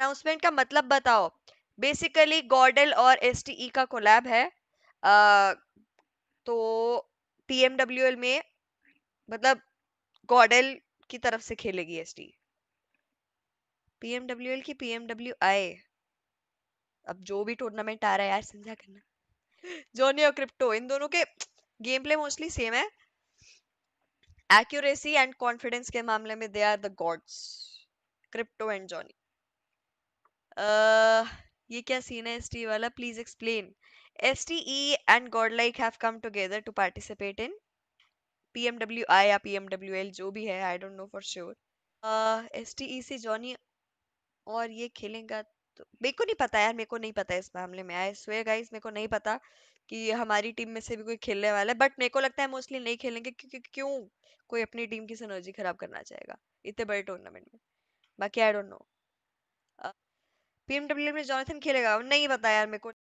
announcement का मतलब बताओ बेसिकली गॉडल और एस e का कोलैब है आ, तो पी में मतलब गॉडल की तरफ से खेलेगी एस टी पीएमडब्ल्यूएल की पीएमडब्ल्यू आए अब जो भी टूर्नामेंट आ रहा है यार समझा करना जोनी और क्रिप्टो इन दोनों के गेम प्ले मोस्टली सेम है एक्यूरेसी एंड कॉन्फिडेंस के मामले में they are the gods crypto and Johnny Uh, ये क्या सीन है एस टी e वाला please explain S T E and god like have come together to participate in P M W I या P M W L जो भी है I don't know for sure S T E से Johnny और ये खेलेगा तो मेरे को नहीं पता यार मेरे को नहीं पता इस मामले में आई स्वेयर गाइस मेरे को नहीं पता कि हमारी टीम में से भी कोई खेलने वाला है बट मेरे को लगता है मोस्टली नहीं खेलेंगे क्योंकि क्यों कोई अपनी टीम की सिनर्जी खराब करना चाहेगा इतने बड़े टूर्नामेंट में बाकी आई डोंट नो बीएमडब्ल्यू में जॉनथन खेलेगा नहीं पता यार मेरे को